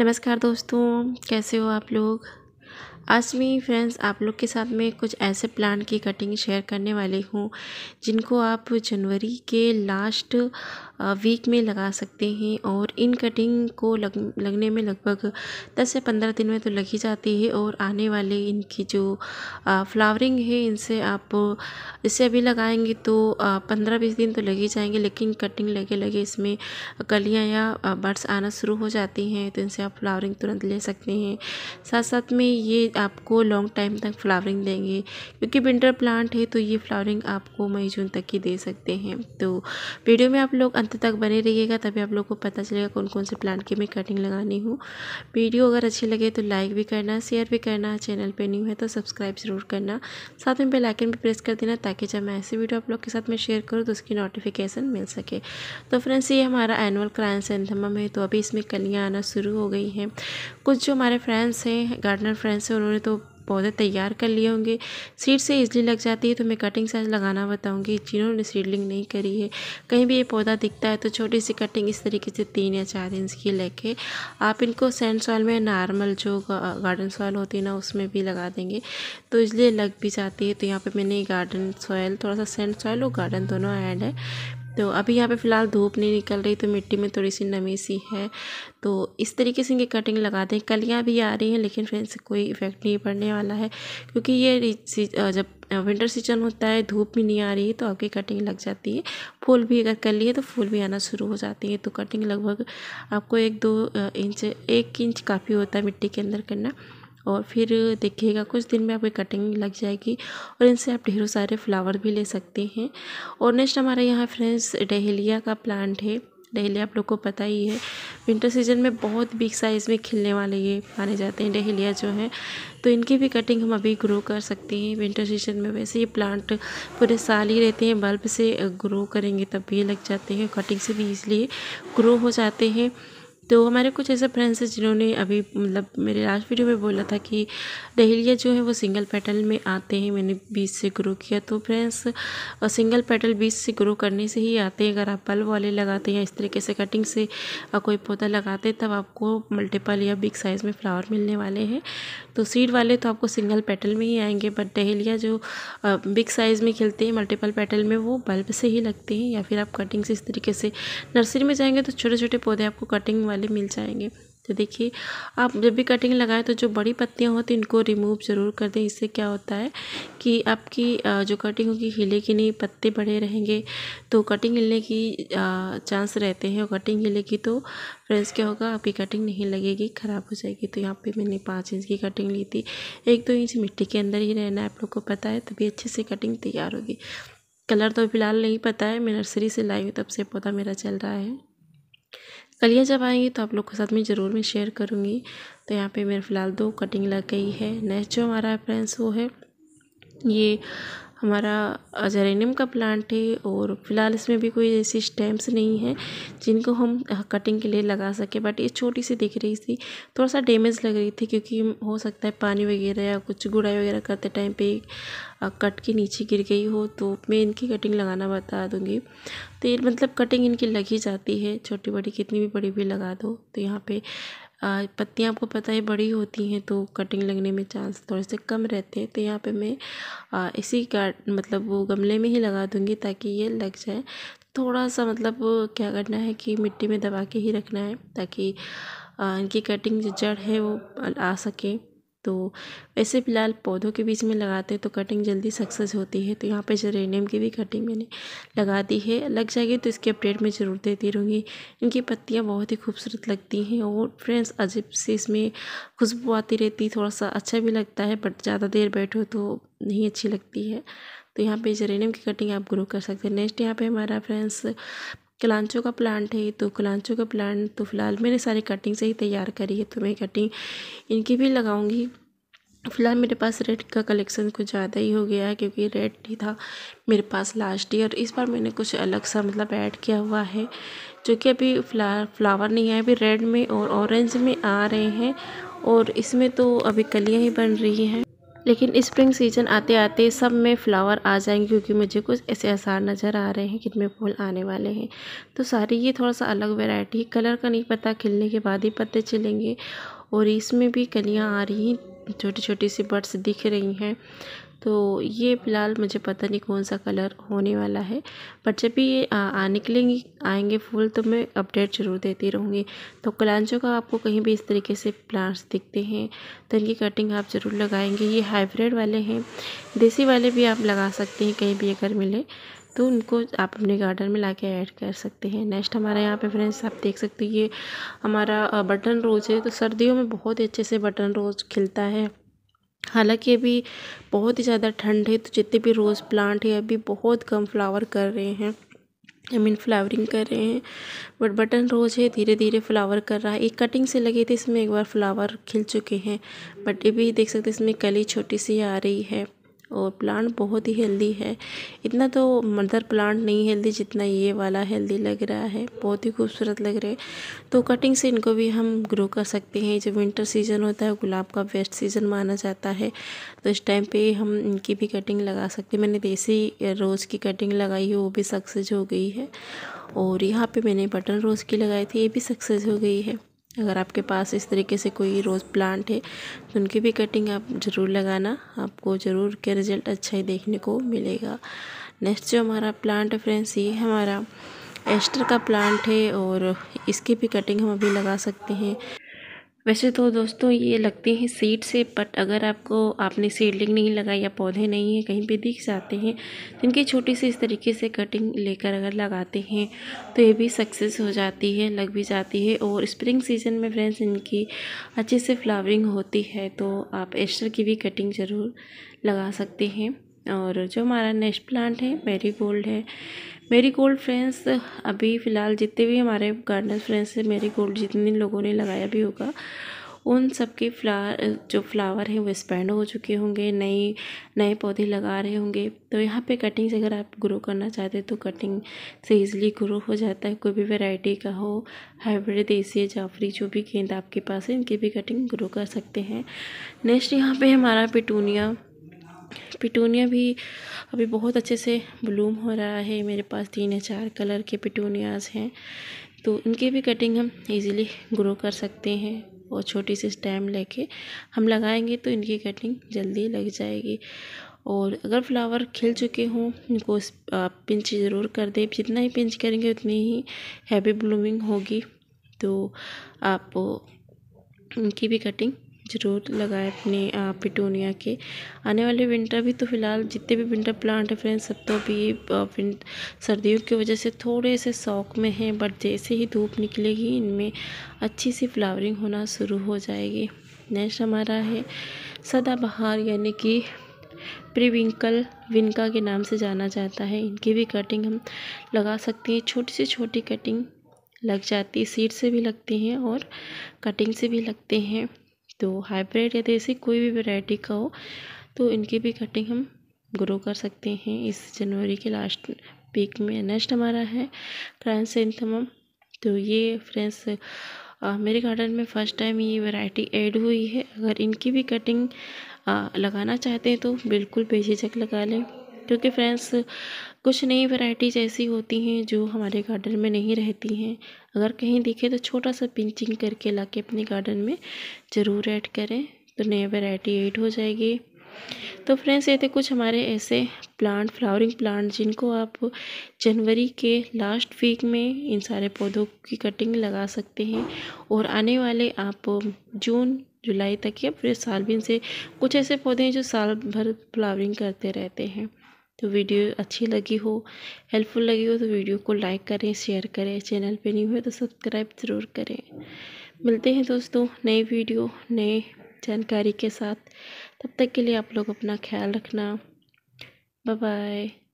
नमस्कार दोस्तों कैसे हो आप लोग आसमी फ्रेंड्स आप लोग के साथ में कुछ ऐसे प्लांट की कटिंग शेयर करने वाली हूँ जिनको आप जनवरी के लास्ट वीक में लगा सकते हैं और इन कटिंग को लग लगने में लगभग 10 से 15 दिन में तो लग ही जाती है और आने वाले इनकी जो फ्लावरिंग है इनसे आप इसे अभी लगाएंगे तो पंद्रह बीस दिन तो लग ही जाएंगे लेकिन कटिंग लगे लगे इसमें कलियाँ या बर्ड्स आना शुरू हो जाती हैं तो इनसे आप फ्लावरिंग तुरंत ले सकते हैं साथ साथ में ये आपको लॉन्ग टाइम तक फ्लावरिंग देंगे क्योंकि विंटर प्लांट है तो ये फ्लावरिंग आपको मई जून तक ही दे सकते हैं तो वीडियो में आप लोग अंत तक बने रहिएगा तभी आप लोग को पता चलेगा कौन कौन से प्लांट की मैं कटिंग लगानी हूँ वीडियो अगर अच्छी लगे तो लाइक भी करना शेयर भी करना चैनल पर न्यू है तो सब्सक्राइब ज़रूर करना साथ में बेलाइकन भी प्रेस कर देना ताकि जब मैं ऐसी वीडियो आप लोग के साथ में शेयर करूँ तो उसकी नोटिफिकेशन मिल सके तो फ्रेंड्स ये हमारा एनुअल क्रांस एंथमम है तो अभी इसमें कलियाँ आना शुरू हो गई हैं कुछ जो हमारे फ्रेंड्स हैं गार्डनर फ्रेंड्स हैं उन्होंने तो पौधे तैयार कर लिए होंगे सीड से इजली लग जाती है तो मैं कटिंग साइज लगाना बताऊंगी जिन्होंने सीडलिंग नहीं करी है कहीं भी ये पौधा दिखता है तो छोटी सी कटिंग इस तरीके से तीन या चार इंच की लेके आप इनको सेंड सॉयल में नॉर्मल जो गार्डन सॉयल होती है ना उसमें भी लगा देंगे तो इसलिए लग भी जाती है तो यहाँ पर मैंने गार्डन सॉयल थोड़ा सा सेंड सॉयल और गार्डन दोनों ऐड है तो अभी यहाँ पे फ़िलहाल धूप नहीं निकल रही तो मिट्टी में थोड़ी सी नमी सी है तो इस तरीके से इनकी कटिंग लगा दें कलियाँ भी आ रही हैं लेकिन फ्रेंड्स कोई इफ़ेक्ट नहीं पड़ने वाला है क्योंकि ये जब विंटर सीजन होता है धूप भी नहीं आ रही है तो आपकी कटिंग लग जाती है फूल भी अगर कर लिए तो फूल भी आना शुरू हो जाती है तो कटिंग लगभग आपको एक दो इंच एक इंच काफ़ी होता है मिट्टी के अंदर करना और फिर देखिएगा कुछ दिन में आपकी कटिंग लग जाएगी और इनसे आप ढेरों सारे फ्लावर भी ले सकते हैं और नेक्स्ट हमारे यहाँ फ्रेंड्स डहेलिया का प्लांट है डहेलिया आप लोग को पता ही है विंटर सीजन में बहुत बिग साइज़ में खिलने वाले ये माने जाते हैं डहेलिया जो है तो इनकी भी कटिंग हम अभी ग्रो कर सकते हैं विंटर सीजन में वैसे ये प्लांट पूरे साल ही रहते हैं बल्ब से ग्रो करेंगे तब भी लग जाते हैं कटिंग से भी इसलिए ग्रो हो जाते हैं तो हमारे कुछ ऐसे फ्रेंड्स हैं जिन्होंने अभी मतलब मेरे लास्ट वीडियो में बोला था कि डहेलिया जो है वो सिंगल पेटल में आते हैं मैंने बीज से ग्रो किया तो फ्रेंड्स सिंगल पेटल बीज से ग्रो करने से ही आते हैं अगर आप बल्ब वाले लगाते हैं इस तरीके से कटिंग से कोई पौधा लगाते तब आपको मल्टीपल या बिग साइज़ में फ्लावर मिलने वाले हैं तो सीड वाले तो आपको सिंगल पेटल में ही आएंगे बट डहेलिया जो बिग साइज़ में खिलते हैं मल्टीपल पेटल में वो बल्ब से ही लगते हैं या फिर आप कटिंग से इस तरीके से नर्सरी में जाएंगे तो छोटे छोटे पौधे आपको कटिंग वाले वाले मिल जाएंगे तो देखिए आप जब भी कटिंग लगाएं तो जो बड़ी पत्तियां हो तो इनको रिमूव ज़रूर कर दें इससे क्या होता है कि आपकी जो कटिंग होगी हिलेगी नहीं पत्ते बड़े रहेंगे तो कटिंग हिलने की चांस रहते हैं और कटिंग हिलेगी तो फ्रेंड्स क्या होगा आपकी कटिंग नहीं लगेगी ख़राब हो जाएगी तो यहाँ पे मैंने पाँच इंच की कटिंग ली थी एक दो इंच मिट्टी के अंदर ही रहना है आप लोग को पता है तभी अच्छे से कटिंग तैयार होगी कलर तो फिलहाल नहीं पता है मैं नर्सरी से लाई हूँ तब से पौधा मेरा चल रहा है कलियाँ जब आएंगी तो आप लोग के साथ में ज़रूर मैं शेयर करूँगी तो यहाँ पे मेरे फ़िलहाल दो कटिंग लग गई है नेक्स्ट जो हमारा फ्रेंड्स वो है ये हमारा जेरेनियम का प्लांट है और फिलहाल इसमें भी कोई ऐसी स्टेम्स नहीं है जिनको हम कटिंग के लिए लगा सकें बट ये छोटी सी दिख रही थी थोड़ा सा डैमेज लग रही थी क्योंकि हो सकता है पानी वगैरह या कुछ गुड़ाई वगैरह करते टाइम पे कट के नीचे गिर गई हो तो मैं इनकी कटिंग लगाना बता दूँगी तो ये मतलब कटिंग इनकी लग ही जाती है छोटी बड़ी कितनी भी बड़ी भी लगा दो तो यहाँ पर पत्तियाँ आपको पता है बड़ी होती हैं तो कटिंग लगने में चांस थोड़े से कम रहते हैं तो यहाँ पे मैं इसी का मतलब वो गमले में ही लगा दूँगी ताकि ये लग जाए थोड़ा सा मतलब क्या करना है कि मिट्टी में दबा के ही रखना है ताकि इनकी कटिंग जो जड़ है वो आ सके तो ऐसे फ़िलहाल पौधों के बीच में लगाते हैं तो कटिंग जल्दी सक्सेस होती है तो यहाँ पे जरेनियम की भी कटिंग मैंने लगा दी है लग जाएगी तो इसकी अपडेट में ज़रूर देती रहूँगी इनकी पत्तियाँ बहुत ही खूबसूरत लगती हैं और फ्रेंड्स अजीब से इसमें खुशबू आती रहती है थोड़ा सा अच्छा भी लगता है बट ज़्यादा देर बैठो तो नहीं अच्छी लगती है तो यहाँ पे जरेनियम की कटिंग आप ग्रो कर सकते हैं नेक्स्ट यहाँ पे हमारा फ्रेंड्स कलांचों का प्लांट है तो कलांचों का प्लांट तो फ़िलहाल मैंने सारी कटिंग से ही तैयार करी है तो मैं कटिंग इनकी भी लगाऊंगी फ़िलहाल मेरे पास रेड का कलेक्शन कुछ ज़्यादा ही हो गया है क्योंकि रेड ही था मेरे पास लास्ट ईयर इस बार मैंने कुछ अलग सा मतलब ऐड किया हुआ है जो कि अभी फ्ला फ्लावर नहीं आए अभी रेड में और ऑरेंज में आ रहे हैं और इसमें तो अभी कलियाँ ही बन रही हैं लेकिन स्प्रिंग सीजन आते आते सब में फ़्लावर आ जाएंगे क्योंकि मुझे कुछ ऐसे आसार नज़र आ रहे हैं कितने फूल आने वाले हैं तो सारी ये थोड़ा सा अलग वेराइटी कलर का नहीं पता खिलने के बाद ही पत्ते चलेंगे और इसमें भी कलियाँ आ रही हैं छोटी छोटी सी बर्ड्स दिख रही हैं तो ये फ़िलहाल मुझे पता नहीं कौन सा कलर होने वाला है बट जब भी ये आ, निकलेंगी आएंगे फूल तो मैं अपडेट ज़रूर देती रहूँगी तो कलांचों का आपको कहीं भी इस तरीके से प्लांट्स दिखते हैं तो इनकी कटिंग आप ज़रूर लगाएंगे ये हाइब्रिड वाले हैं देसी वाले भी आप लगा सकते हैं कहीं भी अगर मिले तो उनको आप अपने गार्डन में ला के ऐड कर सकते हैं नेक्स्ट हमारे यहाँ पे फ्रेंड्स आप देख सकते हो ये हमारा बटन रोज़ है तो सर्दियों में बहुत अच्छे से बटन रोज़ खिलता है हालांकि अभी बहुत ही ज़्यादा ठंड है तो जितने भी रोज़ प्लांट है अभी बहुत कम फ्लावर कर रहे हैं आई मीन फ्लावरिंग कर रहे हैं बट बटन रोज़ है धीरे धीरे फ्लावर कर रहा है एक कटिंग से लगे थे इसमें एक बार फ्लावर खिल चुके हैं बट ये भी देख सकते हैं इसमें कली छोटी सी आ रही है और प्लांट बहुत ही हेल्दी है इतना तो मदर प्लांट नहीं हेल्दी जितना ये वाला हेल्दी लग रहा है बहुत ही खूबसूरत लग रहे तो कटिंग से इनको भी हम ग्रो कर सकते हैं जब विंटर सीजन होता है गुलाब का बेस्ट सीजन माना जाता है तो इस टाइम पे हम इनकी भी कटिंग लगा सकते हैं मैंने देसी रोज़ की कटिंग लगाई है वो भी सक्सेस हो गई है और यहाँ पर मैंने बटन रोज़ की लगाई थी ये भी सक्सेस हो गई है अगर आपके पास इस तरीके से कोई रोज़ प्लांट है तो उनकी भी कटिंग आप ज़रूर लगाना आपको ज़रूर के रिज़ल्ट अच्छा ही देखने को मिलेगा नेक्स्ट जो हमारा प्लांट है फ्रेंड्स ये हमारा एस्टर का प्लांट है और इसकी भी कटिंग हम अभी लगा सकते हैं वैसे तो दोस्तों ये लगते हैं सीड से बट अगर आपको आपने सीडलिंग नहीं लगाई या पौधे नहीं हैं कहीं पे दिख जाते हैं तो इनकी छोटी सी इस तरीके से कटिंग लेकर अगर लगाते हैं तो ये भी सक्सेस हो जाती है लग भी जाती है और स्प्रिंग सीजन में फ्रेंड्स इनकी अच्छे से फ्लावरिंग होती है तो आप एस्टर की भी कटिंग ज़रूर लगा सकते हैं और जो हमारा नेक्स्ट प्लांट है मेरी गोल्ड है मेरी गोल्ड फ्रेंड्स अभी फ़िलहाल जितने भी हमारे गार्डनर फ्रेंड्स हैं मेरी गोल्ड जितने लोगों ने लगाया भी होगा उन सबके फ्ला फ्लावर जो फ्लावर हैं वो स्पेंड हो चुके होंगे नए नए पौधे लगा रहे होंगे तो यहाँ पे कटिंग से अगर आप ग्रो करना चाहते हैं तो कटिंग से इजीली ग्रो हो जाता है कोई भी वैरायटी का हो हाइब्रिड देसी जाफरी जो भी गेंद आपके पास है इनकी भी कटिंग ग्रो कर सकते हैं नेक्स्ट यहाँ पे हमारा पिटूनिया पिटूनिया भी अभी बहुत अच्छे से ब्लूम हो रहा है मेरे पास तीन या चार कलर के पिटूनियाज़ हैं तो इनकी भी कटिंग हम इजीली ग्रो कर सकते हैं और छोटी सी स्टैम लेके हम लगाएंगे तो इनकी कटिंग जल्दी लग जाएगी और अगर फ्लावर खिल चुके हों इनको पिंच ज़रूर कर दें जितना ही पिंच करेंगे उतनी ही हैवी ब्लूमिंग होगी तो आप इनकी भी कटिंग ज़रूर लगाए अपने पिटूनिया के आने वाले विंटर भी तो फ़िलहाल जितने भी विंटर प्लांट हैं फ्रेंड्स सब तो अभी सर्दियों की वजह से थोड़े से शौक में हैं बट जैसे ही धूप निकलेगी इनमें अच्छी सी फ्लावरिंग होना शुरू हो जाएगी नेक्स्ट हमारा है सदाबहार यानी कि प्रिविंकल विनका के नाम से जाना जाता है इनकी भी कटिंग हम लगा सकते हैं छोटी से छोटी कटिंग लग जाती है सीड से भी लगती हैं और कटिंग से भी लगते हैं तो हाइब्रिड या देसी कोई भी वैरायटी का हो तो इनकी भी कटिंग हम ग्रो कर सकते हैं इस जनवरी के लास्ट वीक में नेक्स्ट हमारा है क्रांसेंथमम तो ये फ्रेंड्स मेरे गार्डन में फ़र्स्ट टाइम ये वैरायटी ऐड हुई है अगर इनकी भी कटिंग आ, लगाना चाहते हैं तो बिल्कुल बेझिझक लगा लें क्योंकि फ्रेंड्स कुछ नई वैरायटीज ऐसी होती हैं जो हमारे गार्डन में नहीं रहती हैं अगर कहीं दिखे तो छोटा सा पिंचिंग करके ला के अपने गार्डन में ज़रूर ऐड करें तो नई वैरायटी ऐड हो जाएगी तो फ्रेंड्स ये थे कुछ हमारे ऐसे प्लांट फ्लावरिंग प्लांट जिनको आप जनवरी के लास्ट वीक में इन सारे पौधों की कटिंग लगा सकते हैं और आने वाले आप जून जुलाई तक या पूरे साल भी इनसे कुछ ऐसे पौधे हैं जो साल भर फ्लावरिंग करते रहते हैं तो वीडियो अच्छी लगी हो हेल्पफुल लगी हो तो वीडियो को लाइक करें शेयर करें चैनल पे नहीं हुए तो सब्सक्राइब ज़रूर करें मिलते हैं दोस्तों नई वीडियो नए जानकारी के साथ तब तक के लिए आप लोग अपना ख्याल रखना बाय बाय